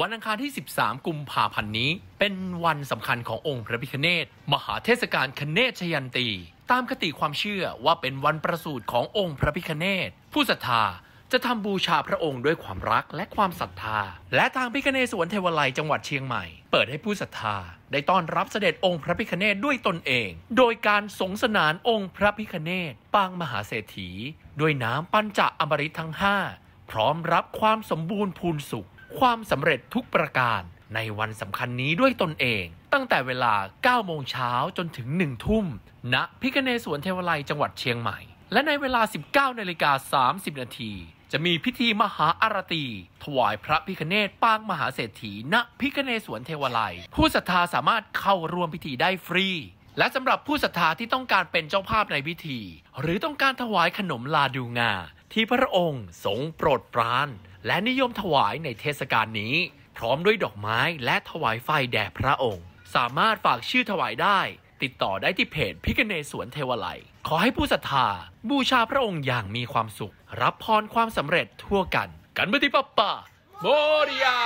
วันอังคารที่ 13กุมภาพันธ์นี้ เป็นวันสำคัญขององค์พระพิคเนตมหาเทศกาลคเนตชยันตีตามคติความเชื่อว่าเป็นวันประสูติขององค์พระพิคเนตผู้ศรัทธาจะทำบูชาพระองค์ด้วยความรักและความศรัทธา และทางพิคเนสวนเทวไลจังหวัดเชียงใหม่เปิดให้ผู้ศรัทธาได้ต้อนรับเสด็จองค์พระพิคเนตด้วยตนเอง โดยการสงสนานองค์พระพิคเนตปางมหาเศรษฐีด้วยน้ำปัญจอมิตทั้ง 5 พร้อมรับความสมบูรณ์พูนสุขความสำเร็จทุกประการในวันสำคัญนี้ด้วยตนเอง ตั้งแต่เวลา 9 โมงเช้าจนถึง 1 ทุ่ม ณพิกเนสวนเทวไลจังหวัดเชียงใหม่ และในเวลา 19 นาฬิกา30 นาทีจะมีพิธีมหาอารตี ถวายพระพิคเนตปางมหาเศรษฐี ณ พิคเนสวนเทวไลผู้ศรัทธาสามารถเข้าร่วมพิธีได้ฟรี และสำหรับผู้ศรัทธาที่ต้องการเป็นเจ้าภาพในพิธี หรือต้องการถวายขนมลาดูงา ที่พระองค์ทรงโปรดปรานและนิยมถวายในเทศกาลนี้ พร้อมด้วยดอกไม้และถวายไฟแด่พระองค์ สามารถฝากชื่อถวายได้ ติดต่อได้ที่เพจพิกเนสวนเทวไลขอให้ผู้ศรัทธา บูชาพระองค์อย่างมีความสุข รับพรความสำเร็จทั่วกัน กันบติปปะโมริยา